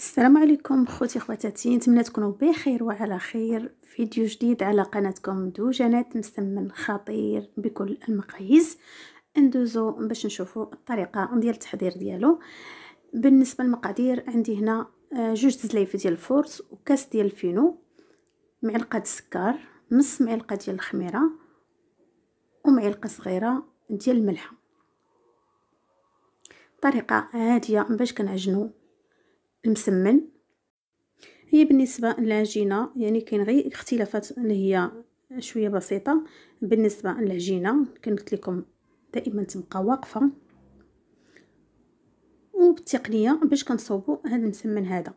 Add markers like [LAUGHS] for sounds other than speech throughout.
السلام عليكم خوتي خواتاتي نتمنى تكونوا بخير وعلى خير فيديو جديد على قناتكم دوجنات مسمن خطير بكل المقاييس ندوزو باش نشوفوا الطريقه ديال التحضير ديالو بالنسبه للمقادير عندي هنا آه، جوج زلايف ديال الفورس وكاس ديال الفينو معلقه السكر نص معلقه ديال الخميره ومعلقه صغيره ديال الملح طريقه هاديه باش كنعجنو المسمن هي بالنسبه للعجينه يعني كاين غير اختلافات اللي هي شويه بسيطه بالنسبه للعجينه كنت لكم دائما تبقى واقفه وبالتقنيه باش كنصوبوا هذا المسمن هذا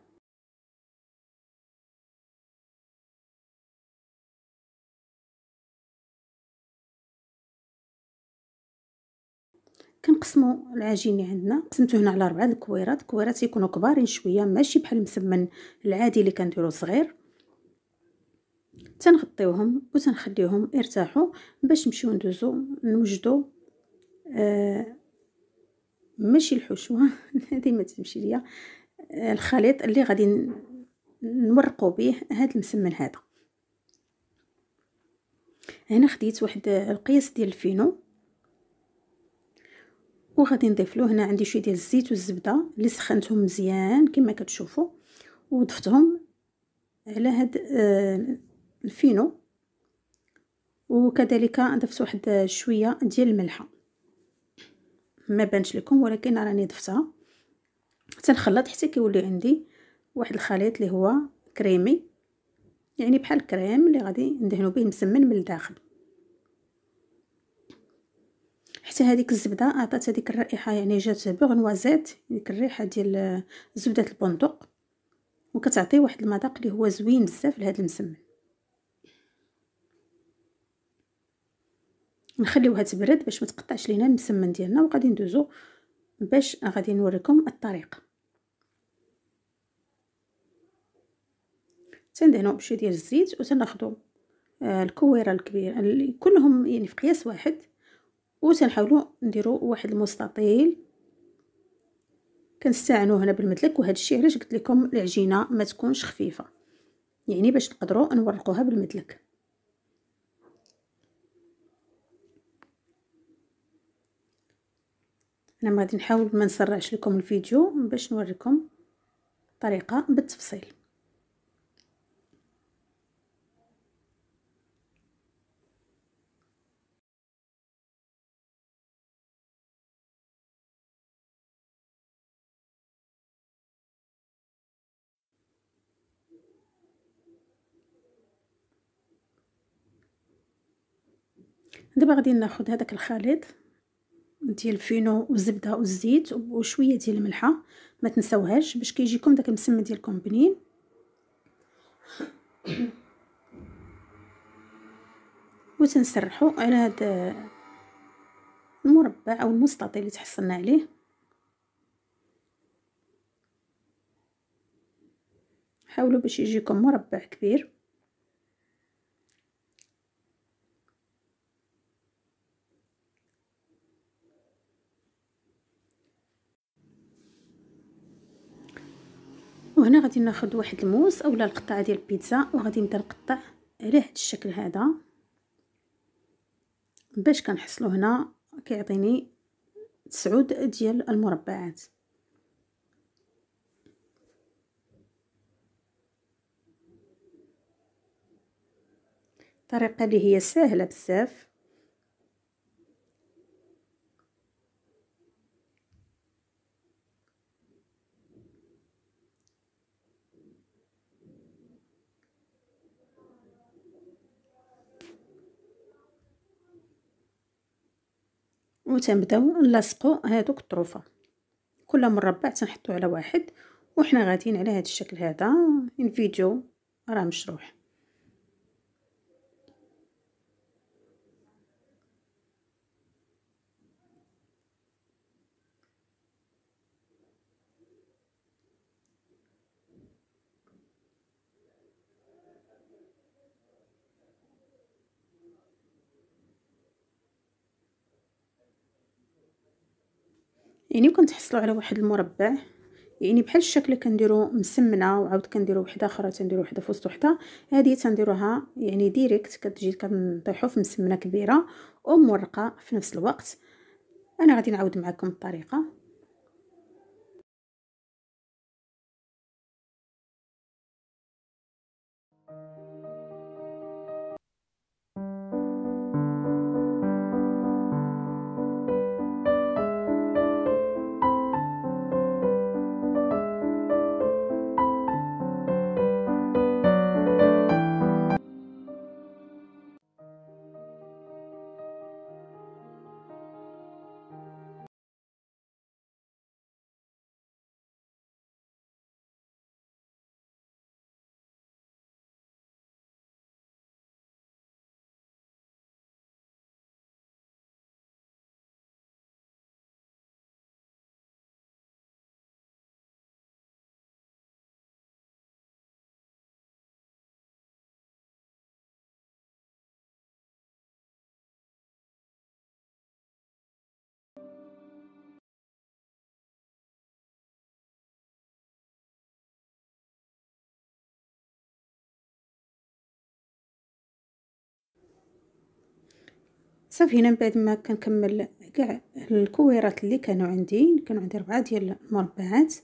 كنقسموا العجين اللي عندنا قسمته هنا على ربعه الكويرات الكويرات يكونوا كبارين شويه ماشي بحال المسمن العادي اللي كنديرو صغير تنغطيوهم وتنخليوهم يرتاحوا باش نمشيو ندوزو نوجدو آه ماشي الحشوه [LAUGHS] هذه ما تمشي ليا آه، الخليط اللي غادي نورقو به هاد المسمن هذا هنا خديت واحد القياس ديال الفينو وغادي نضيف له هنا عندي شويه ديال الزيت والزبده اللي سخنتهم مزيان كما كتشوفوا وضفتهم على هاد آه، الفينو وكذلك ضفت واحد آه، شويه ديال الملحه ما بانش لكم ولكن راني ضفتها تنخلط حتى كيولي عندي واحد الخليط اللي هو كريمي يعني بحال الكريم اللي غادي ندهنو به مسمن من الداخل حتى هذيك الزبده عطات هذيك الرائحه يعني جات بوغنوازيت ديك الريحه ديال زبده البندق وكتعطي واحد المذاق اللي هو زوين بزاف لهذا المسمن نخليوها تبرد باش ما تقطعش لينا المسمن ديالنا وغادي ندوزو باش غادي نوريكم الطريقه تندهنوا بشويه ديال الزيت وتناخذوا آه، الكويره الكبيره كلهم يعني في قياس واحد وتنحاولوا نديروا واحد المستطيل كنستعنوا هنا بالمدلك وهذا الشيء علاش قلت لكم العجينه ما تكونش خفيفه يعني باش نقدروا نورقوها بالمدلك انا غادي نحاول ما نسرعش لكم الفيديو باش نوريكم الطريقه بالتفصيل دابا غادي ناخذ هذاك الخليط ديال الفينو والزبده والزيت وشويه ديال الملحه ما تنساوهاش باش كيجيكم داك المسمى ديالكم بنين وتنسرحوا على هذا المربع او المستطيل اللي تحصلنا عليه حاولوا باش يجيكم مربع كبير وهنا غادي ناخذ واحد الموس اولا القطعه ديال البيتزا وغادي نبدا نقطع على هذا الشكل هذا باش كنحصلوا هنا كيعطيني تسعود ديال المربعات طريقه اللي هي سهله بزاف وتنبداو نلاصقو هادوك الطروفه كل مربع تنحطو على واحد وحنا غاديين على هاد الشكل هذا الفيديو راه مشروح يعني كنتحصلوا على واحد المربع يعني بحال الشكل اللي كنديرو مسمنه وعاود كنديرو وحده اخرى تنديرو وحده في وسط وحده هذه تنديروها يعني ديريكت كتجي كنطيحو في مسمنه كبيره ومورقه في نفس الوقت انا غادي نعاود معكم الطريقه صافي هنا من بعد ما كنكمل كاع الكويرات اللي كانوا عندي كانوا عندي ربعه ديال المربعات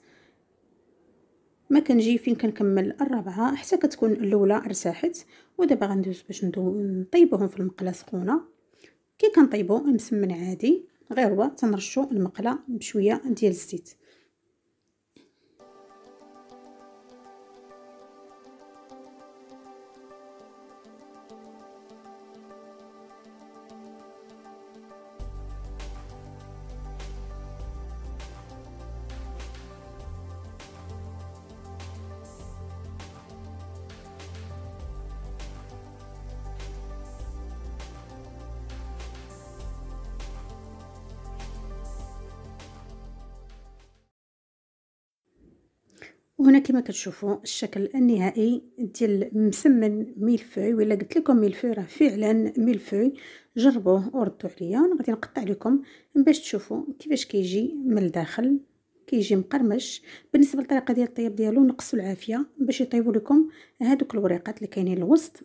ما كنجي فين كنكمل الرابعه حتى كتكون الاولى ارتاحت ودابا غندوز باش نطيبوهم في المقله سخونه كي كنطيبو مسمن عادي غير هو تنرشو المقله بشويه ديال الزيت وهنا كما كتشوفوا الشكل النهائي ديال مسمن ميلفوي ولا قلت لكم ميلفوي راه فعلا ميلفوي جربوه وردوا عليا وانا غادي نقطع لكم باش تشوفوا كيفاش كيجي من الداخل كيجي مقرمش بالنسبه للطريقه ديال الطياب ديالو نقصوا العافيه باش يطيبوا لكم هذوك الوريقات اللي كاينين الوسط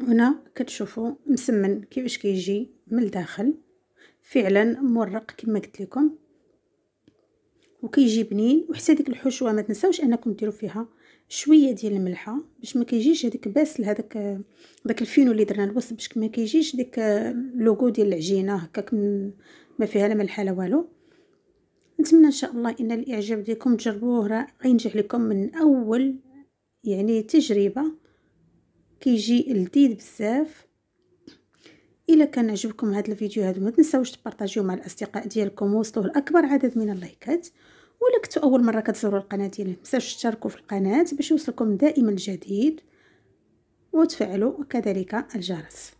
هنا كتشوفوا مسمن كيفاش كيجي من الداخل فعلا مورق كما قلت لكم وكيجي بنين وحتى ديك الحشوه ما تنساوش انكم ديروا فيها شويه ديال الملحه باش ما كيجيش هذاك باسل هذاك داك الفينو اللي درنا الوسط باش ما كيجيش ديك لوغو ديال العجينه هكاك ما فيها لا ملحه لا والو نتمنى ان شاء الله ان الاعجاب ديالكم تجربوه راه غينجح لكم من اول يعني تجربه كيجي لذيذ بزاف الى كان عجبكم هذا الفيديو هذا ما تنساوش تبارطاجيوه مع الاصدقاء ديالكم وصلوه لاكبر عدد من اللايكات ولا كنتوا اول مره كتزوروا القناه ديالي ما تنساوش تشتركوا في القناه باش يوصلكم دائما الجديد وتفعلوا كذلك الجرس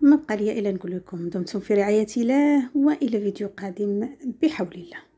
ما بقى لي الا نقول لكم دمتم في رعايه الله والى فيديو قادم بحول الله